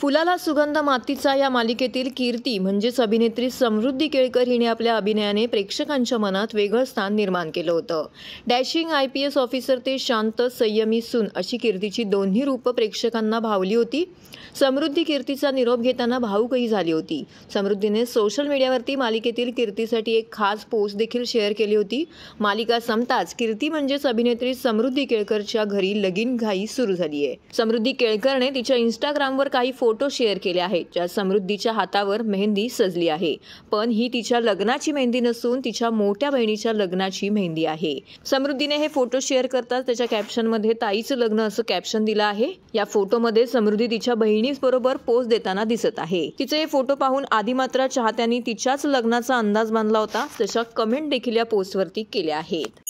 फुलाला सुगंध मातीचा या मालिकेतील कीर्ती म्हणजेच अभिनेत्री समृद्धी केळकर हिने आपल्या अभिनयाने प्रेक्षकांच्या मनात वेगळं स्थान निर्माण केलं होतं dashing I P S officer ते शांत संयमी सून अशी कीर्तीची दोन्ही रूपं प्रेक्षकांना भावली होती समृद्धी कीर्तीचा निरोप घेताना भाऊकही झाली होती समृद्धीने सोशल मीडियावरती मालिकेतील कीर्तीसाठी एक खास पोस्ट देखील शेअर केली होती मालिका संपताच कीर्ती म्हणजेच अभिनेत्री समृद्धी केळकरच्या घरी लगीन घाई सुरू झाली आहे समृद्धी केळकरने तिच्या इंस्टाग्रामवर काही फोटो फोटो शेअर केले आहेत ज्या समृद्धीच्या हातावर मेहंदी सजली आहे पण ही तिच्या लग्नाची मेहंदी नसून तिच्या मोठ्या बहिणीच्या लग्नाची मेहंदी आहे समृद्धीने हे फोटो शेअर करताच त्याच्या कॅप्शन मध्ये ताईचं लग्न असं कॅप्शन दिलं आहे या फोटोमध्ये समृद्धी तिच्या बहिणी बरोबर पोज देताना दिसत आहे तिचे हे फोटो पाहून आधी मात्र चाहत्यांनी तिच्याच लग्नाचा अंदाज बांधला होता तशा कमेंट देखील या पोस्टवरती केल्या आहेत